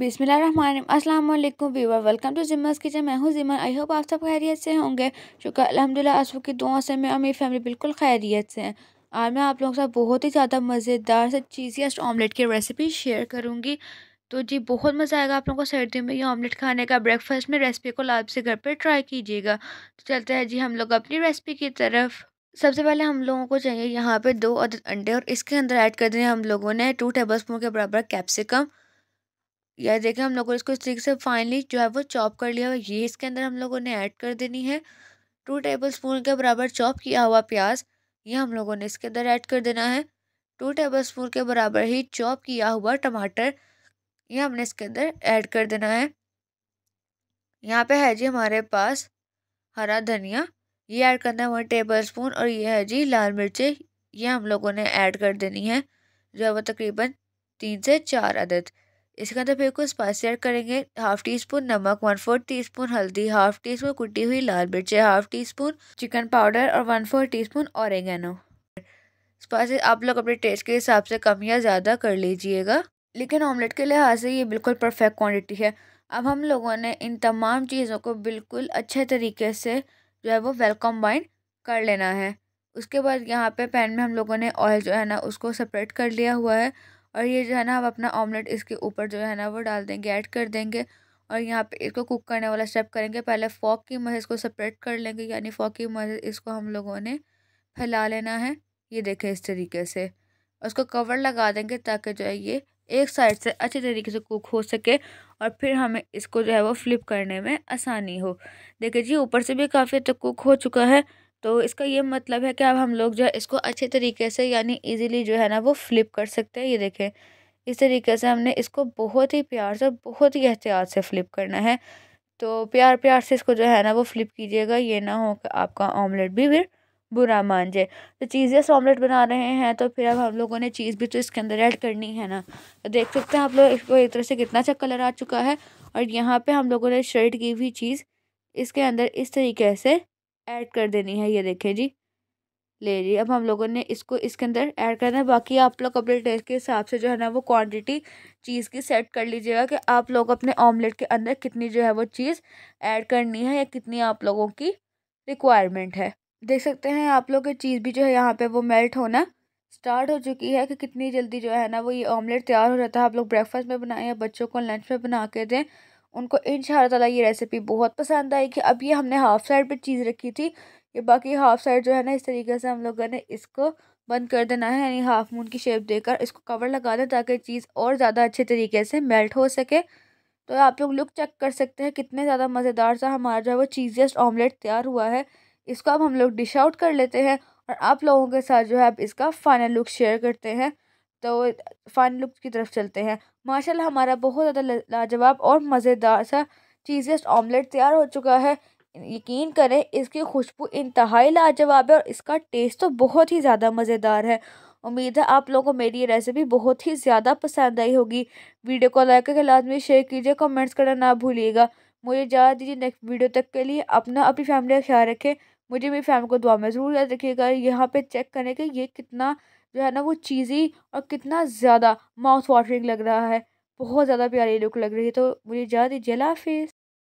बिसमीम अल्लाम viewer welcome to जिम्मस किचन मैं हूँ जिमन आई होप आप सब खैरियत से होंगे शुक्र अलहमदिल्ला असफ की दुआ से मैं और मेरी फैमिली बिल्कुल खैरियत से हैं आज मैं आप लोगों के साथ बहुत ही ज़्यादा मज़ेदार से चीज़ियस्ट ऑमलेट की रेसिपी शेयर करूँगी तो जी बहुत मज़ा आएगा आप लोगों को सर्दियों में ये ऑमलेट खाने का ब्रेकफास्ट में रेसिपी को लाभ से घर पर ट्राई कीजिएगा तो चलते हैं जी हम लोग अपनी रेसिपी की तरफ सबसे पहले हम लोगों को चाहिए यहाँ पर दो अदद अंडे और इसके अंदर ऐड कर दें हम लोगों ने टू टेबल के बराबर कैप्सिकम यह देखें हम लोगों ने इसको इस तरीके से फाइनली जो है वो चॉप कर लिया ये इसके अंदर हम लोगों ने ऐड कर देनी है टू टेबल स्पून के बराबर चॉप किया हुआ प्याज ये हम लोगों ने इसके अंदर ऐड कर देना है टू टेबल स्पून के बराबर ही चॉप किया हुआ टमाटर ये हमने इसके अंदर ऐड कर देना है यहाँ पे है जी हमारे पास हरा धनिया ये ऐड करना है वन टेबल स्पून और ये है जी लाल मिर्चें ये हम लोगों ने ऐड कर देनी है जो है वो तकरीबन तीन से चार अदद इसके अंदर फिर कुछ स्पाइस ऐड करेंगे हाफ टी स्पून नमक वन फोर्थ टी स्पून हल्दी हाफ टी स्पून कुटी हुई लाल मिर्चें half teaspoon chicken powder और one fourth teaspoon oregano spices आप लोग अपने टेस्ट के हिसाब से कम या ज़्यादा कर लीजिएगा लेकिन ऑमलेट के लिहाज से ये बिल्कुल परफेक्ट क्वान्टिटी है अब हम लोगों ने इन तमाम चीज़ों को बिल्कुल अच्छे तरीके से जो है वो वेल कम्बाइन कर लेना है उसके बाद यहाँ पे पैन में हम लोगों ने ऑयल जो है ना उसको सेपरेट कर लिया हुआ है और ये जो है ना हम अपना ऑमलेट इसके ऊपर जो है ना वो डाल देंगे ऐड कर देंगे और यहाँ पे इसको कुक करने वाला स्टेप करेंगे पहले फ़ॉक की मदद इसको सेपरेट कर लेंगे यानी फ़ॉक की मदद इसको हम लोगों ने फैला लेना है ये देखें इस तरीके से उसको कवर लगा देंगे ताकि जो है ये एक साइड से अच्छे तरीके से कुक हो सके और फिर हमें इसको जो है वो फ्लिप करने में आसानी हो देखिए जी ऊपर से भी काफ़ी अच्छा कुक हो चुका है तो इसका ये मतलब है कि अब हम लोग जो है इसको अच्छे तरीके से यानी ईज़िली जो है ना वो फ्लिप कर सकते हैं ये देखें इस तरीके से हमने इसको बहुत ही प्यार से बहुत ही एहतियात से फ्लिप करना है तो प्यार प्यार से इसको जो है ना वो फ्लिप कीजिएगा ये ना हो कि आपका ऑमलेट भी फिर बुरा मान जाए तो चीज़ जैसे ऑमलेट बना रहे हैं तो फिर अब हम लोगों ने चीज़ भी तो इसके अंदर ऐड करनी है ना तो देख सकते हैं आप लोग इसको एक तरह से कितना अच्छा कलर आ चुका है और यहाँ पर हम लोगों ने शर्ट की हुई चीज़ इसके अंदर इस तरीके से ऐड कर देनी है ये देखें जी ले जी अब हम लोगों ने इसको इसके अंदर ऐड करना है बाकी आप लोग अपने टेस्ट के हिसाब से जो है ना वो क्वांटिटी चीज़ की सेट कर लीजिएगा कि आप लोग अपने ऑमलेट के अंदर कितनी जो है वो चीज़ ऐड करनी है या कितनी आप लोगों की रिक्वायरमेंट है देख सकते हैं आप लोग की चीज़ भी जो है यहाँ पर वो मेल्ट होना स्टार्ट हो चुकी है कि कितनी जल्दी जो है ना वो ये ऑमलेट तैयार हो रहा था आप लोग ब्रेकफास्ट में बनाएं या बच्चों को लंच में बना के दें उनको इन ताला ये रेसिपी बहुत पसंद आई कि अब ये हमने हाफ़ साइड पे चीज़ रखी थी ये बाकी हाफ़ साइड जो है ना इस तरीके से हम लोगों ने इसको बंद कर देना है यानी हाफ़ मून की शेप देकर इसको कवर लगा दें ताकि चीज़ और ज़्यादा अच्छे तरीके से मेल्ट हो सके तो आप लोग लुक चेक कर सकते हैं कितने ज़्यादा मज़ेदार सा हमारा जो है वो चीज़ियस्ट ऑमलेट तैयार हुआ है इसको अब हम लोग डिश आउट कर लेते हैं और आप लोगों के साथ जो है अब इसका फाइनल लुक शेयर करते हैं तो फाइनल लुक की तरफ चलते हैं माशाल्लाह हमारा बहुत ज़्यादा लाजवाब और मज़ेदार सा चीज़ेस्ट ऑमलेट तैयार हो चुका है यकीन करें इसकी खुशबू इंतहाई लाजवाब है और इसका टेस्ट तो बहुत ही ज़्यादा मज़ेदार है उम्मीद है आप लोगों को मेरी ये रेसिपी बहुत ही ज़्यादा पसंद आई होगी वीडियो को लाइक करके लाजमी शेयर कीजिए कमेंट्स करना ना भूलिएगा मुझे याद दीजिए नेक्स्ट वीडियो तक के लिए अपना अपनी फैमिली का ख्याल रखें मुझे मेरी फैमिली को दुआ में ज़रूर याद रखिएगा यहाँ पे चेक करें कि ये कितना जो है ना वो चीज़ी और कितना ज़्यादा माउथ वाटरिंग लग रहा है बहुत ज़्यादा प्यारी लुक लग रही है तो मुझे ज़्यादा दीजिए अल्लाह